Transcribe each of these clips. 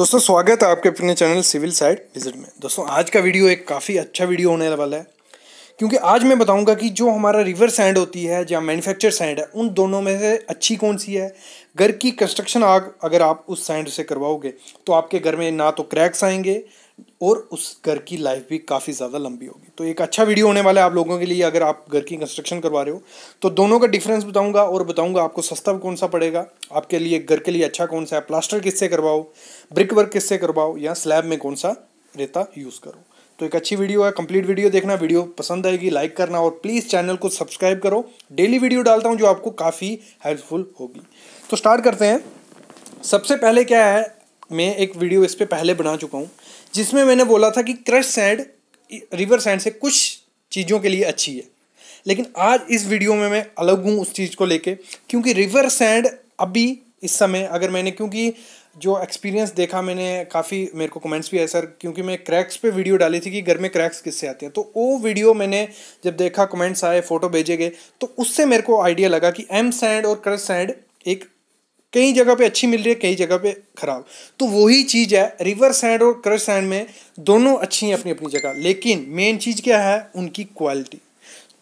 दोस्तों स्वागत है आपके अपने चैनल सिविल साइड विजिट में दोस्तों आज का वीडियो एक काफ़ी अच्छा वीडियो होने वाला है क्योंकि आज मैं बताऊंगा कि जो हमारा रिवर सैंड होती है या मैन्युफैक्चर सैंड है उन दोनों में से अच्छी कौन सी है घर की कंस्ट्रक्शन आग अगर आप उस सैंड से करवाओगे तो आपके घर में ना तो क्रैक्स आएंगे और उस घर की लाइफ भी काफ़ी ज़्यादा लंबी होगी तो एक अच्छा वीडियो होने वाला है आप लोगों के लिए अगर आप घर की कंस्ट्रक्शन करवा रहे हो तो दोनों का डिफरेंस बताऊंगा और बताऊंगा आपको सस्ता कौन सा पड़ेगा आपके लिए घर के लिए अच्छा कौन सा है प्लास्टर किससे करवाओ ब्रिक वर्क किससे करवाओ या स्लैब में कौन सा रेता यूज़ करो तो एक अच्छी वीडियो है कंप्लीट वीडियो देखना वीडियो पसंद आएगी लाइक करना और प्लीज़ चैनल को सब्सक्राइब करो डेली वीडियो डालता हूँ जो आपको काफ़ी हेल्पफुल होगी तो स्टार्ट करते हैं सबसे पहले क्या है मैं एक वीडियो इस पर पहले बना चुका हूँ जिसमें मैंने बोला था कि क्रश सैंड रिवर सैंड से कुछ चीज़ों के लिए अच्छी है लेकिन आज इस वीडियो में मैं अलग हूँ उस चीज़ को लेके क्योंकि रिवर सैंड अभी इस समय अगर मैंने क्योंकि जो एक्सपीरियंस देखा मैंने काफ़ी मेरे को कमेंट्स भी आए सर क्योंकि मैं क्रैक्स पे वीडियो डाली थी कि घर में क्रैक्स किससे आते हैं तो वो वीडियो मैंने जब देखा कमेंट्स आए फ़ोटो भेजे गए तो उससे मेरे को आइडिया लगा कि एम सैंड और क्रश सैंड एक कई जगह पे अच्छी मिल रही है कई जगह पे खराब तो वही चीज़ है रिवर सैंड और क्रश सैंड में दोनों अच्छी हैं अपनी अपनी जगह लेकिन मेन चीज़ क्या है उनकी क्वालिटी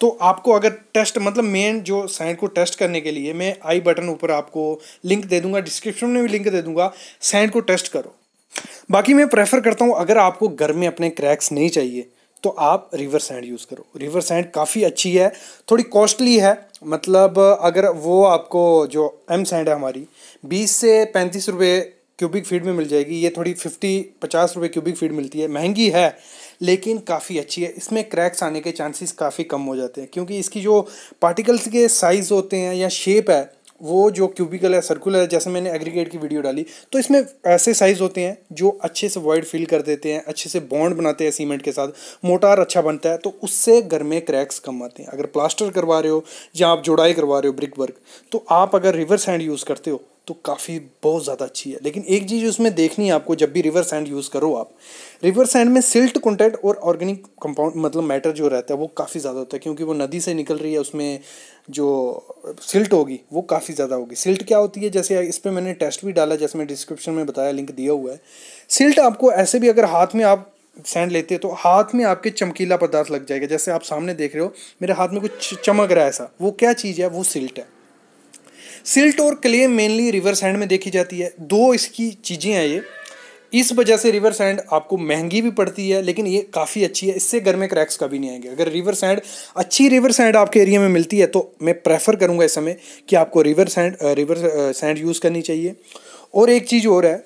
तो आपको अगर टेस्ट मतलब मेन जो सैंड को टेस्ट करने के लिए मैं आई बटन ऊपर आपको लिंक दे दूंगा डिस्क्रिप्शन में भी लिंक दे दूंगा सैंड को टेस्ट करो बाकी मैं प्रेफर करता हूँ अगर आपको घर में अपने क्रैक्स नहीं चाहिए तो आप रिवर सैंड यूज़ करो रिवर सैंड काफ़ी अच्छी है थोड़ी कॉस्टली है मतलब अगर वो आपको जो एम सैंड है हमारी बीस से पैंतीस रुपये क्यूबिक फीट में मिल जाएगी ये थोड़ी फिफ्टी पचास रुपये क्यूबिक फीट मिलती है महंगी है लेकिन काफ़ी अच्छी है इसमें क्रैक्स आने के चांसेस काफ़ी कम हो जाते हैं क्योंकि इसकी जो पार्टिकल्स के साइज़ होते हैं या शेप है वो जो क्यूबिकल है सर्कुलर है जैसे मैंने एग्रीगेट की वीडियो डाली तो इसमें ऐसे साइज़ होते हैं जो अच्छे से वॉइड फिल कर देते हैं अच्छे से बॉन्ड बनाते हैं सीमेंट के साथ मोटार अच्छा बनता है तो उससे घर में क्रैक्स कम आते हैं अगर प्लास्टर करवा रहे हो या आप जुड़ाई करवा रहे हो ब्रिक वर्क तो आप अगर रिवर्स हैंड यूज़ करते हो तो काफ़ी बहुत ज़्यादा अच्छी है लेकिन एक चीज़ उसमें देखनी है आपको जब भी रिवर सैंड यूज़ करो आप रिवर सैंड में सिल्ट कंटेंट और ऑर्गेनिक कंपाउंड मतलब मैटर जो रहता है वो काफ़ी ज़्यादा होता है क्योंकि वो नदी से निकल रही है उसमें जो सिल्ट होगी वो काफ़ी ज़्यादा होगी सिल्ट क्या होती है जैसे इस पर मैंने टेस्ट भी डाला जैसे मैं डिस्क्रिप्शन में बताया लिंक दिया हुआ है सिल्ट आपको ऐसे भी अगर हाथ में आप सैंड लेते हैं तो हाथ में आपके चमकीला पदार्थ लग जाएगा जैसे आप सामने देख रहे हो मेरे हाथ में कुछ चमक रहा है ऐसा वो क्या चीज़ है वो सिल्ट है सिल्ट और क्ले मेनली रिवर सैंड में देखी जाती है दो इसकी चीज़ें हैं ये इस वजह से रिवर सैंड आपको महंगी भी पड़ती है लेकिन ये काफ़ी अच्छी है इससे घर में क्रैक्स कभी नहीं आएंगे अगर रिवर सैंड अच्छी रिवर सैंड आपके एरिया में मिलती है तो मैं प्रेफर करूँगा इस समय कि आपको river sand river sand use करनी चाहिए और एक चीज़ और है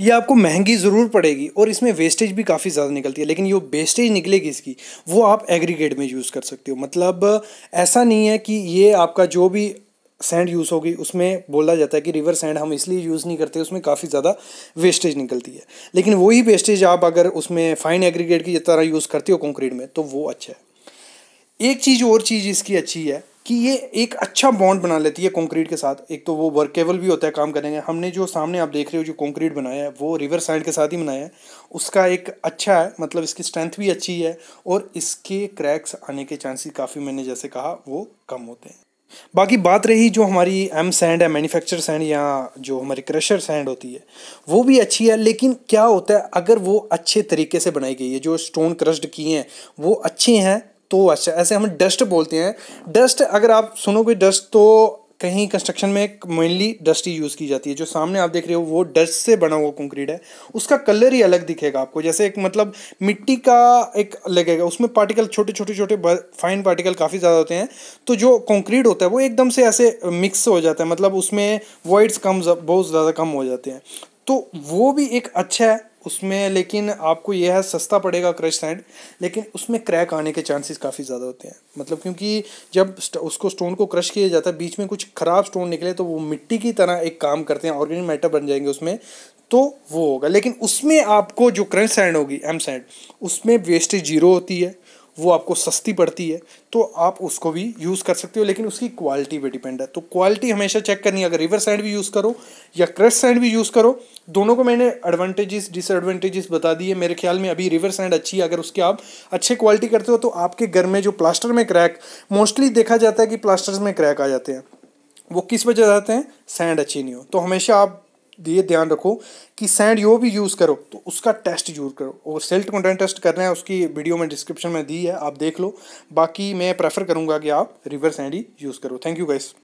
ये आपको महंगी ज़रूर पड़ेगी और इसमें वेस्टेज भी काफ़ी ज़्यादा निकलती है लेकिन जो वेस्टेज निकलेगी इसकी वो आप एग्रीगेट में यूज़ कर सकते हो मतलब ऐसा नहीं है कि ये आपका जो भी सैंड यूज़ होगी उसमें बोला जाता है कि रिवर सैंड हम इसलिए यूज़ नहीं करते उसमें काफ़ी ज़्यादा वेस्टेज निकलती है लेकिन वही वेस्टेज आप अगर उसमें फाइन एग्रीगेट की तरह यूज़ करते हो कंक्रीट में तो वो अच्छा है एक चीज़ और चीज़ इसकी अच्छी है कि ये एक अच्छा बॉन्ड बना लेती है कंक्रीट के साथ एक तो वो वर्केबल भी होता है काम करने का हमने जो सामने आप देख रहे हो जो कंक्रीट बनाया है वो रिवर साइड के साथ ही बनाया है उसका एक अच्छा है मतलब इसकी स्ट्रेंथ भी अच्छी है और इसके क्रैक्स आने के चांसेस काफ़ी मैंने जैसे कहा वो कम होते हैं बाकी बात रही जो हमारी एम सैंड है मैन्युफैक्चर सैंड या जो हमारी क्रशर सैंड होती है वो भी अच्छी है लेकिन क्या होता है अगर वो अच्छे तरीके से बनाई गई है जो स्टोन क्रश्ड किए हैं वो अच्छे हैं तो अच्छा ऐसे हम डस्ट बोलते हैं डस्ट अगर आप सुनोगे डस्ट तो कहीं कंस्ट्रक्शन में एक मेनली डस्ट ही यूज़ की जाती है जो सामने आप देख रहे हो वो डस्ट से बना हुआ कंक्रीट है उसका कलर ही अलग दिखेगा आपको जैसे एक मतलब मिट्टी का एक लगेगा उसमें पार्टिकल छोटे छोटे छोटे फाइन पार्टिकल काफ़ी ज़्यादा होते हैं तो जो कंक्रीट होता है वो एकदम से ऐसे मिक्स हो जाता है मतलब उसमें वॉइड्स कम बहुत ज़्यादा कम हो जाते हैं तो वो भी एक अच्छा है उसमें लेकिन आपको यह है सस्ता पड़ेगा क्रश सैंड लेकिन उसमें क्रैक आने के चांसेस काफ़ी ज़्यादा होते हैं मतलब क्योंकि जब उसको स्टोन को क्रश किया जाता है बीच में कुछ ख़राब स्टोन निकले तो वो मिट्टी की तरह एक काम करते हैं ऑर्गेनिक मैटर बन जाएंगे उसमें तो वो होगा लेकिन उसमें आपको जो क्रश सैंड होगी एम सैंड उसमें वेस्टेज जीरो होती है वो आपको सस्ती पड़ती है तो आप उसको भी यूज़ कर सकते हो लेकिन उसकी क्वालिटी पे डिपेंड है तो क्वालिटी हमेशा चेक करनी है अगर रिवर सैंड भी यूज़ करो या क्रश सैंड भी यूज़ करो दोनों को मैंने एडवांटेजेस डिसएडवांटेजेस बता दिए मेरे ख्याल में अभी रिवर सैंड अच्छी है अगर उसके आप अच्छे क्वालिटी करते हो तो आपके घर में जो प्लास्टर में क्रैक मोस्टली देखा जाता है कि प्लास्टर में क्रैक आ जाते हैं वो किस वजह से आते हैं सैंड अच्छी नहीं हो तो हमेशा आप ये ध्यान रखो कि सैंड यो भी यूज़ करो तो उसका टेस्ट यूज करो और सेल्ट कंटेंट टेस्ट करना है उसकी वीडियो में डिस्क्रिप्शन में दी है आप देख लो बाकी मैं प्रेफर करूँगा कि आप रिवर सैंड ही यूज़ करो थैंक यू गाइस